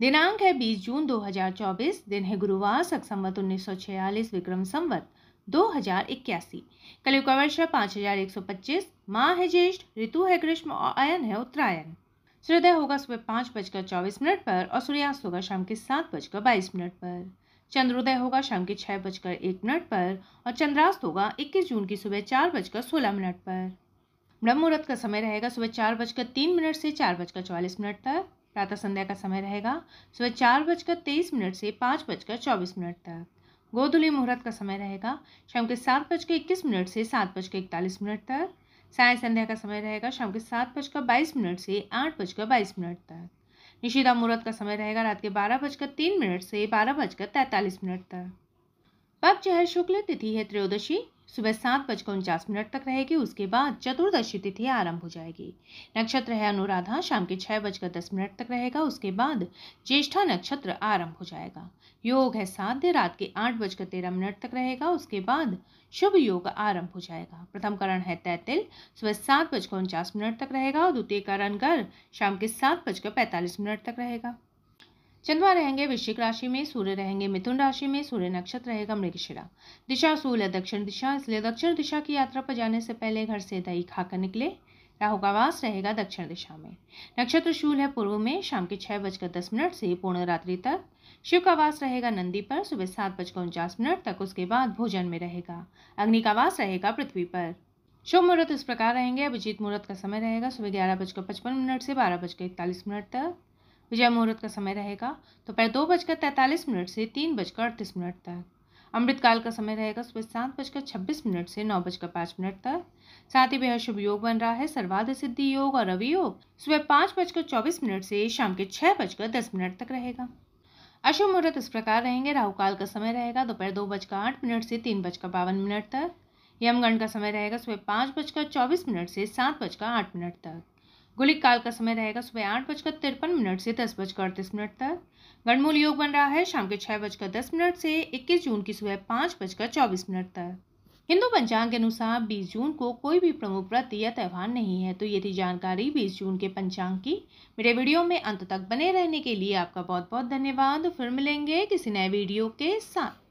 दिनांक है 20 जून 2024 दिन है गुरुवार सख संवत उन्नीस विक्रम संवत दो हजार इक्यासी कलयुग का वर्ष है पाँच हजार एक सौ पच्चीस माँ है ज्येष्ठ ऋतु है ग्रीष्म और अयन है उत्तरायण सूर्योदय होगा सुबह पाँच बजकर चौबीस मिनट पर और सूर्यास्त होगा शाम के सात बजकर बाईस मिनट पर चंद्रोदय होगा शाम के छः बजकर एक मिनट पर और चंद्रास्त होगा इक्कीस जून की सुबह चार बजकर सोलह मिनट पर ब्रह्म मुहूर्त का समय रहेगा सुबह चार बजकर तीन मिनट से चार बजकर चौवालीस मिनट तक प्रातः संध्या का समय रहेगा सुबह चार बजकर तेईस मिनट से पाँच बजकर चौबीस मिनट तक गोधुली मुहूर्त का समय रहेगा शाम के सात बजकर इक्कीस मिनट से सात बजकर इकतालीस मिनट तक साय संध्या का समय रहेगा शाम के सात बजकर बाईस मिनट से आठ बजकर बाईस मिनट तक निशिदा मुहूर्त का समय रहेगा रात के बारह बजकर तीन मिनट से बारह बजकर तैंतालीस मिनट तक पक्ष जो है शुक्ल तिथि है त्रयोदशी सुबह सात बजकर उनचास मिनट तक रहेगी उसके बाद चतुर्दशी तिथि आरंभ हो जाएगी नक्षत्र है अनुराधा शाम के छः बजकर दस मिनट तक रहेगा उसके बाद ज्येष्ठा नक्षत्र आरंभ हो जाएगा योग है साध्य रात के आठ बजकर तेरह मिनट तक रहेगा उसके बाद शुभ योग आरंभ हो जाएगा प्रथम करण है तैतिल सुबह सात बजकर उनचास मिनट तक रहेगा और द्वितीय करण कर शाम के सात बजकर पैंतालीस मिनट तक रहेगा चंद्रमा रहेंगे वृश्चिक राशि में सूर्य रहेंगे मिथुन राशि में सूर्य नक्षत्र रहेगा मृगशिरा दिशा सूल है दक्षिण दिशा इसलिए दक्षिण दिशा की यात्रा पर जाने से पहले घर से दही खाकर निकले राहु का वास रहेगा दक्षिण दिशा में नक्षत्र शूल है पूर्व में शाम के छह बजकर दस मिनट से पूर्ण रात्रि तक शिव का वास रहेगा नंदी पर सुबह सात बजकर उनचास मिनट तक उसके बाद भोजन में रहेगा अग्नि का वास रहेगा पृथ्वी पर शुभ मुहूर्त इस प्रकार रहेंगे अभिजीत मुहूर्त का समय रहेगा सुबह ग्यारह बजकर पचपन मिनट से बारह बजकर इकतालीस मिनट तक विजय मुहूर्त का समय रहेगा दोपहर तो दो बजकर तैंतालीस मिनट से तीन बजकर अड़तीस मिनट तक अमृतकाल का समय रहेगा सुबह सात बजकर छब्बीस मिनट से नौ बजकर पाँच मिनट तक साथ ही बेहद शुभ योग बन रहा है सर्वाध सिद्धि योग और रवि योग सुबह पाँच बजकर चौबीस मिनट से शाम के छः बजकर दस मिनट तक रहेगा अशुभ मुहूर्त इस प्रकार रहेंगे राहु काल का समय रहेगा दोपहर दो बजकर आठ मिनट से तीन बजकर बावन मिनट तक यमगण का समय रहेगा सुबह पाँच बजकर चौबीस मिनट से सात बजकर आठ मिनट तक गुलिक काल का समय रहेगा सुबह आठ बजकर तिरपन मिनट से दस बजकर अड़तीस मिनट तक गणमूल योग बन रहा है शाम के छः बजकर दस मिनट से इक्कीस जून की सुबह पाँच बजकर चौबीस मिनट तक हिंदू पंचांग के अनुसार 20 जून को कोई भी प्रमुख व्रत या त्यौहार नहीं है तो ये थी जानकारी 20 जून के पंचांग की मेरे वीडियो में अंत तक बने रहने के लिए आपका बहुत बहुत धन्यवाद फिर मिलेंगे किसी नए वीडियो के साथ